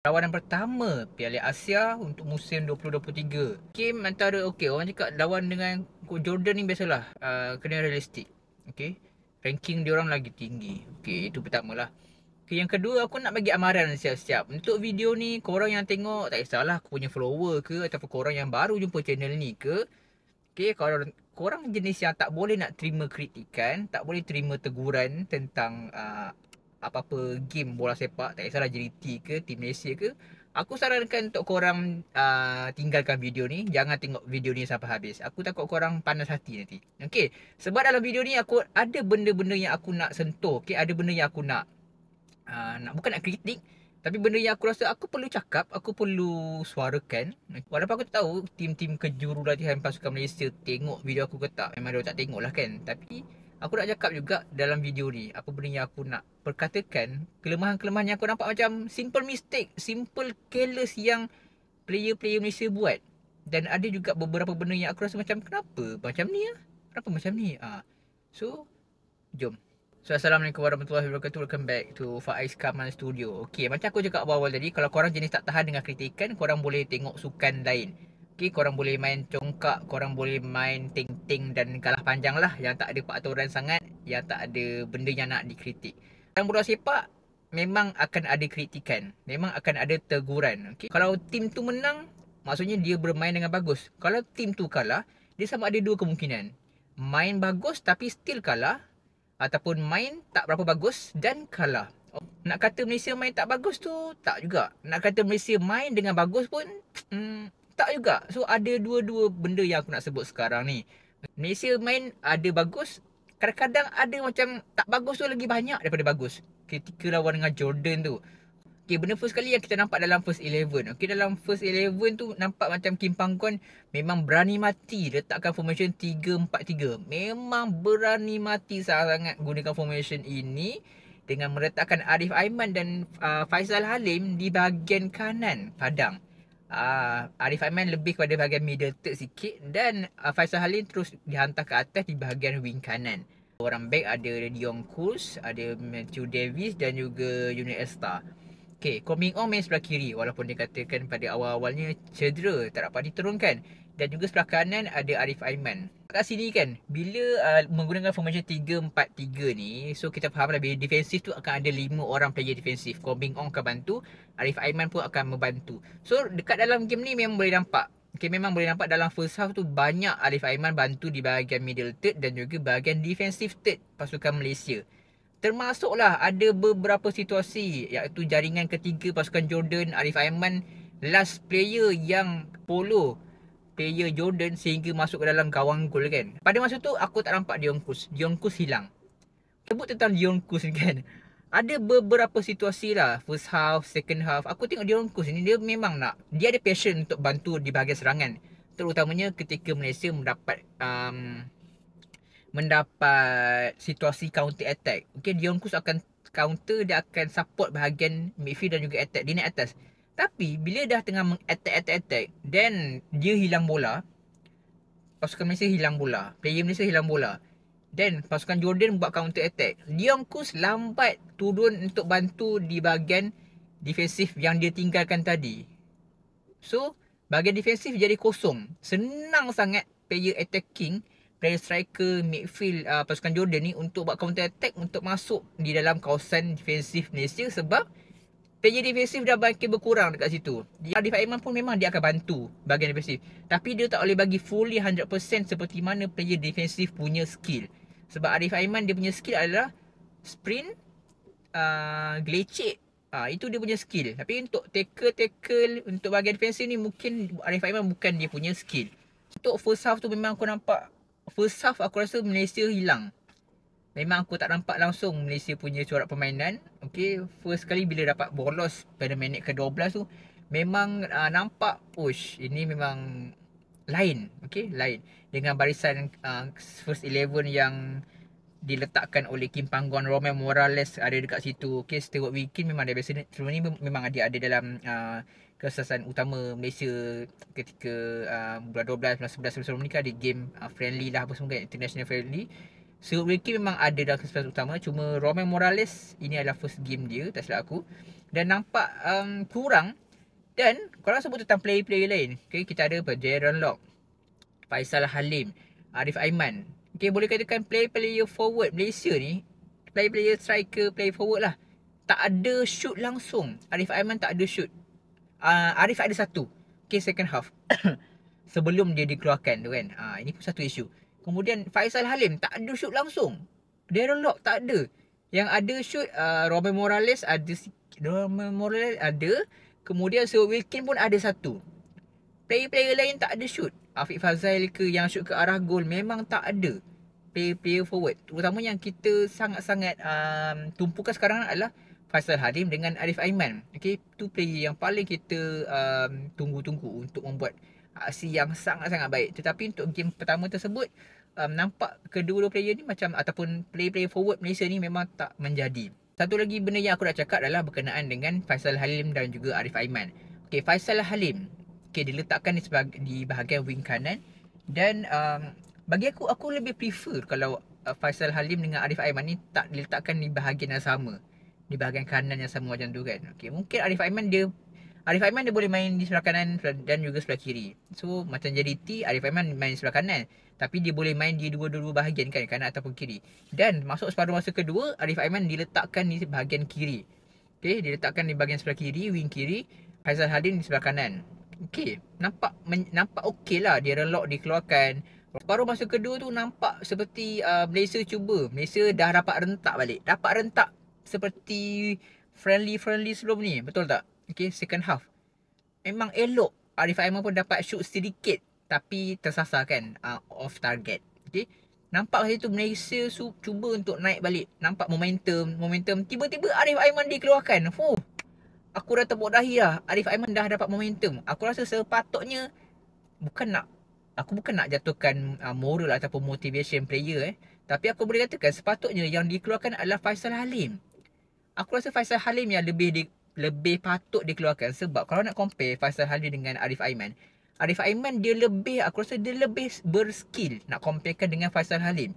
Lawanan pertama Piala Asia untuk musim 2023. Kim antara okey orang cakap lawan dengan Jordan ni biasalah uh, kena realistik. Okey. Ranking dia orang lagi tinggi. Okey, itu lah. Okay, yang kedua aku nak bagi amaran siap-siap. Untuk video ni korang yang tengok tak kisahlah aku punya follower ke ataupun korang yang baru jumpa channel ni ke. Okey, kalau korang, korang jenis yang tak boleh nak terima kritikan, tak boleh terima teguran tentang uh, apa-apa game bola sepak tak kisahlah JDT ke Team Malaysia ke aku sarankan untuk korang uh, tinggalkan video ni jangan tengok video ni sampai habis aku takut korang panas hati nanti okey sebab dalam video ni aku ada benda-benda yang aku nak sentuh okey ada benda yang aku nak uh, nak bukan nak kritik tapi benda yang aku rasa aku perlu cakap, aku perlu suarakan. Walaupun aku tahu tim-tim kejuru latihan pasukan Malaysia tengok video aku ke tak. Memang dia tak tengok lah kan. Tapi Aku nak cakap juga dalam video ni apa benda yang aku nak perkatakan kelemahan-kelemahan yang aku nampak macam simple mistake, simple careless yang player-player Malaysia buat. Dan ada juga beberapa benda yang aku rasa macam kenapa macam ni ah? Kenapa macam ni? Ah. So, jom. So, Assalamualaikum warahmatullahi wabarakatuh. Welcome back to Faiz Kamal Studio. Okay, macam aku cakap awal-awal tadi, kalau korang jenis tak tahan dengan kritikan, korang boleh tengok sukan lain kaki Korang boleh main congkak Korang boleh main ting-ting Dan kalah panjang lah Yang tak ada peraturan sangat Yang tak ada benda yang nak dikritik Dalam bola sepak Memang akan ada kritikan Memang akan ada teguran okay? Kalau tim tu menang Maksudnya dia bermain dengan bagus Kalau tim tu kalah Dia sama ada dua kemungkinan Main bagus tapi still kalah Ataupun main tak berapa bagus dan kalah oh, Nak kata Malaysia main tak bagus tu Tak juga Nak kata Malaysia main dengan bagus pun hmm, tak juga. So ada dua-dua benda yang aku nak sebut sekarang ni. Malaysia main ada bagus. Kadang-kadang ada macam tak bagus tu lagi banyak daripada bagus. Ketika lawan dengan Jordan tu. Okay, benda first kali yang kita nampak dalam first eleven. Okay, dalam first eleven tu nampak macam Kim Pang Kwon memang berani mati letakkan formation 3-4-3. Memang berani mati sangat gunakan formation ini dengan meletakkan Arif Aiman dan uh, Faisal Halim di bahagian kanan padang uh, Arif Aiman lebih kepada bahagian middle third sikit dan uh, Faisal Halim terus dihantar ke atas di bahagian wing kanan. Orang back ada Dion Kurs, ada Matthew Davis dan juga Unit Estar. Okay, coming on main sebelah kiri walaupun dia katakan pada awal-awalnya cedera tak dapat diturunkan. Dan juga sebelah kanan ada Arif Aiman. Kat sini kan, bila uh, menggunakan formation 3-4-3 ni, so kita faham lah bila defensif tu akan ada 5 orang player defensif. Coming on akan bantu, Arif Aiman pun akan membantu. So dekat dalam game ni memang boleh nampak. Okay, memang boleh nampak dalam first half tu banyak Arif Aiman bantu di bahagian middle third dan juga bahagian defensive third pasukan Malaysia termasuklah ada beberapa situasi iaitu jaringan ketiga pasukan Jordan Arif Aiman last player yang polo player Jordan sehingga masuk ke dalam gawang gol kan. Pada masa tu aku tak nampak Dion Kus. Dion Kus hilang. Sebut tentang Dion Kus kan. Ada beberapa situasi lah. First half, second half. Aku tengok Dion Kus ni dia memang nak. Dia ada passion untuk bantu di bahagian serangan. Terutamanya ketika Malaysia mendapat um, mendapat situasi counter attack. Okay, Dion Cruz akan counter, dia akan support bahagian midfield dan juga attack. Dia naik atas. Tapi, bila dah tengah attack, attack, attack, then dia hilang bola. Pasukan Malaysia hilang bola. Player Malaysia hilang bola. Then, pasukan Jordan buat counter attack. Dion Cruz lambat turun untuk bantu di bahagian defensif yang dia tinggalkan tadi. So, bahagian defensif jadi kosong. Senang sangat player attacking player striker midfield uh, pasukan Jordan ni untuk buat counter attack untuk masuk di dalam kawasan defensif Malaysia sebab player defensif dah banyak berkurang dekat situ. Dia Adif Aiman pun memang dia akan bantu bahagian defensif. Tapi dia tak boleh bagi fully 100% seperti mana player defensif punya skill. Sebab Arif Aiman dia punya skill adalah sprint, uh, glecek. Uh, ah, itu dia punya skill. Tapi untuk tackle-tackle untuk bagian defensif ni mungkin Arif Aiman bukan dia punya skill. Untuk first half tu memang aku nampak first half aku rasa Malaysia hilang. Memang aku tak nampak langsung Malaysia punya corak permainan. Okay, first kali bila dapat bolos pada minit ke-12 tu, memang uh, nampak, push ini memang lain. Okay, lain. Dengan barisan uh, first eleven yang diletakkan oleh Kim Panggon, Roman Morales ada dekat situ. Okay, Stewart Wiking memang dia biasa. Sebelum ni memang ada ada dalam uh, kesesatan utama Malaysia ketika uh, bulan 12 bulan 11 sebelum ni kan ada game uh, friendly lah apa semua kan international friendly so Ricky memang ada dalam kesesatan utama cuma Roman Morales ini adalah first game dia tak silap aku dan nampak um, kurang dan kalau sebut tentang player-player lain okay, kita ada apa Jaron Lock Faisal Halim Arif Aiman okay, boleh katakan player-player forward Malaysia ni player-player striker player forward lah tak ada shoot langsung Arif Aiman tak ada shoot uh, Arif ada satu Case second half Sebelum dia dikeluarkan tu kan uh, Ini pun satu isu Kemudian Faisal Halim Tak ada shoot langsung Darren Lock tak ada Yang ada shoot uh, ah, Robin Morales ada Robin Morales ada Kemudian Sir Wilkin pun ada satu Player-player lain tak ada shoot Afiq Fazail ke yang shoot ke arah gol Memang tak ada Player-player forward Terutama yang kita sangat-sangat um, Tumpukan sekarang adalah Faisal Harim dengan Arif Aiman. Okey, tu player yang paling kita um, tunggu-tunggu untuk membuat aksi yang sangat-sangat baik. Tetapi untuk game pertama tersebut, um, nampak kedua-dua player ni macam ataupun player-player forward Malaysia ni memang tak menjadi. Satu lagi benda yang aku nak cakap adalah berkenaan dengan Faisal Halim dan juga Arif Aiman. Okey, Faisal Halim. Okey, diletakkan di, sebahag- di bahagian wing kanan dan um, bagi aku aku lebih prefer kalau uh, Faisal Halim dengan Arif Aiman ni tak diletakkan di bahagian yang sama di bahagian kanan yang sama macam tu kan. Okay, mungkin Arif Aiman dia Arif Aiman dia boleh main di sebelah kanan dan juga sebelah kiri. So macam jadi T Arif Aiman main di sebelah kanan tapi dia boleh main di dua-dua bahagian kan kanan ataupun kiri. Dan masuk separuh masa kedua Arif Aiman diletakkan di bahagian kiri. Okay, diletakkan di bahagian sebelah kiri, wing kiri, Faizal Hadin di sebelah kanan. Okay, nampak men, nampak okey lah dia relok dikeluarkan. Separuh masa kedua tu nampak seperti uh, Malaysia cuba. Malaysia dah dapat rentak balik. Dapat rentak seperti friendly friendly sebelum ni betul tak okey second half memang elok Arif Aiman pun dapat shoot sedikit tapi tersasar kan uh, off target okey nampak macam tu Malaysia cuba untuk naik balik nampak momentum momentum tiba-tiba Arif Aiman dikeluarkan Fu aku dah tepuk dahi lah Arif Aiman dah dapat momentum aku rasa sepatutnya bukan nak aku bukan nak jatuhkan uh, moral ataupun motivation player eh tapi aku boleh katakan sepatutnya yang dikeluarkan adalah Faisal Halim aku rasa Faisal Halim yang lebih di, lebih patut dikeluarkan sebab kalau nak compare Faisal Halim dengan Arif Aiman Arif Aiman dia lebih aku rasa dia lebih berskill nak comparekan dengan Faisal Halim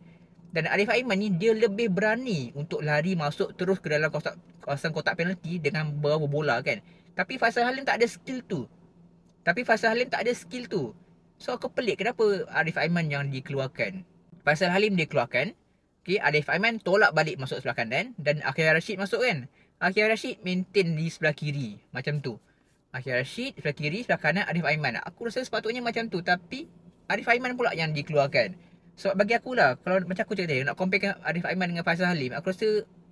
dan Arif Aiman ni dia lebih berani untuk lari masuk terus ke dalam kawasan kawasan kotak penalti dengan bawa bola kan tapi Faisal Halim tak ada skill tu tapi Faisal Halim tak ada skill tu so aku pelik kenapa Arif Aiman yang dikeluarkan Faisal Halim dikeluarkan Okay, Alif Aiman tolak balik masuk sebelah kanan dan Akhil Rashid masuk kan. Akhil Rashid maintain di sebelah kiri macam tu. Akhil Rashid sebelah kiri, sebelah kanan Alif Aiman. Aku rasa sepatutnya macam tu tapi Arif Aiman pula yang dikeluarkan. so, bagi aku lah, kalau macam aku cakap tadi, nak compare Arif Aiman dengan Faisal Halim, aku rasa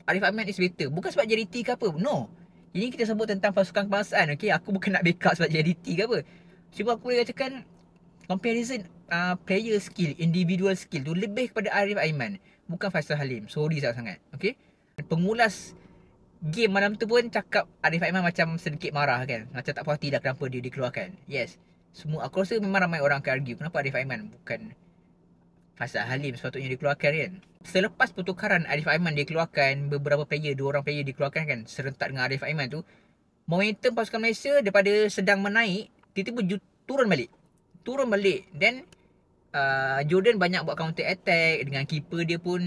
Arif Aiman is better. Bukan sebab JDT ke apa, no. Ini kita sebut tentang pasukan kebangsaan, okay. Aku bukan nak backup sebab JDT ke apa. Cuma aku boleh katakan, comparison uh, player skill, individual skill tu lebih kepada Arif Aiman bukan Faisal Halim. Sorry sangat-sangat. Okay. Pengulas game malam tu pun cakap Arif Aiman macam sedikit marah kan. Macam tak puas hati dah kenapa dia dikeluarkan. Yes. Semua aku rasa memang ramai orang akan argue kenapa Arif Aiman bukan Faisal Halim sepatutnya dikeluarkan kan. Selepas pertukaran Arif Aiman dikeluarkan, beberapa player, dua orang player dikeluarkan kan serentak dengan Arif Aiman tu. Momentum pasukan Malaysia daripada sedang menaik, tiba-tiba turun balik. Turun balik. Then, uh, Jordan banyak buat counter attack dengan keeper dia pun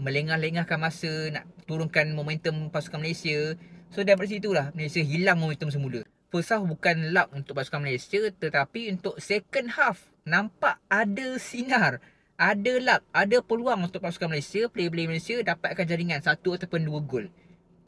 melengah-lengahkan masa nak turunkan momentum pasukan Malaysia. So daripada situ lah Malaysia hilang momentum semula. First half bukan luck untuk pasukan Malaysia tetapi untuk second half nampak ada sinar. Ada luck, ada peluang untuk pasukan Malaysia, play play Malaysia dapatkan jaringan satu ataupun dua gol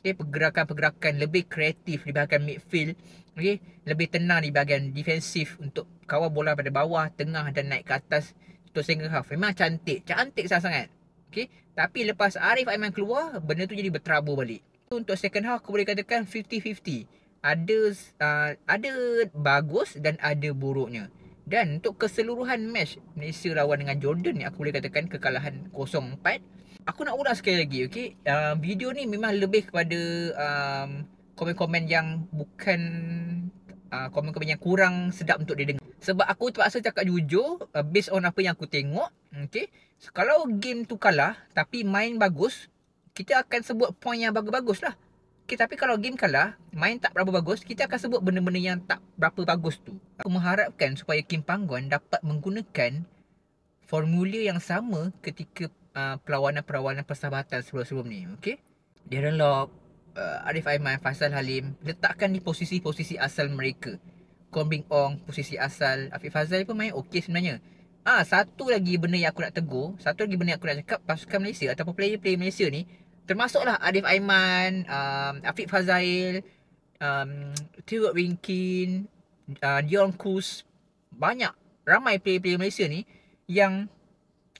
okay, pergerakan-pergerakan lebih kreatif di bahagian midfield okay, lebih tenang di bahagian defensif untuk kawal bola pada bawah tengah dan naik ke atas untuk single half memang cantik cantik sangat-sangat okay, tapi lepas Arif Aiman keluar benda tu jadi berterabur balik untuk second half aku boleh katakan 50-50 ada uh, ada bagus dan ada buruknya dan untuk keseluruhan match Malaysia lawan dengan Jordan ni aku boleh katakan kekalahan 0-4 aku nak ulang sekali lagi okey uh, video ni memang lebih kepada um, komen-komen yang bukan uh, komen-komen yang kurang sedap untuk didengar sebab aku terpaksa cakap jujur uh, based on apa yang aku tengok okey so, kalau game tu kalah tapi main bagus kita akan sebut point yang bagus-bagus lah Okay, tapi kalau game kalah, main tak berapa bagus, kita akan sebut benda-benda yang tak berapa bagus tu. Aku mengharapkan supaya Kim Panggon dapat menggunakan formula yang sama ketika Uh, perlawanan-perlawanan persahabatan sebelum-sebelum ni okay? Darren Lock uh, Arif Aiman Faisal Halim letakkan di posisi-posisi asal mereka Kombing Ong posisi asal Afif Fazal pun main okay sebenarnya Ah satu lagi benda yang aku nak tegur satu lagi benda yang aku nak cakap pasukan Malaysia ataupun player-player Malaysia ni termasuklah Arif Aiman um, Afif Fazal, um, Tewet Winkin uh, Dion Kus banyak ramai player-player Malaysia ni yang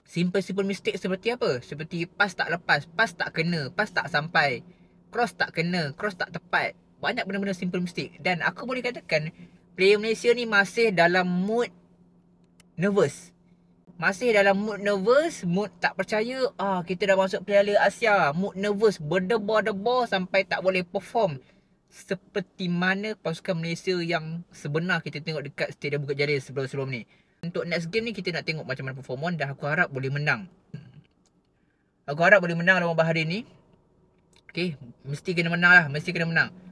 simple-simple mistake seperti apa? Seperti pas tak lepas, pas tak kena, pas tak sampai, cross tak kena, cross tak tepat. Banyak benda-benda simple mistake. Dan aku boleh katakan, player Malaysia ni masih dalam mood nervous. Masih dalam mood nervous, mood tak percaya, ah kita dah masuk Piala Asia, mood nervous, berdebar-debar sampai tak boleh perform. Seperti mana pasukan Malaysia yang sebenar kita tengok dekat stadium Bukit Jalil sebelum-sebelum ni untuk next game ni kita nak tengok macam mana performance dan aku harap boleh menang. Aku harap boleh menang lawan Bahrain ni. Okay, mesti kena menang lah. Mesti kena menang.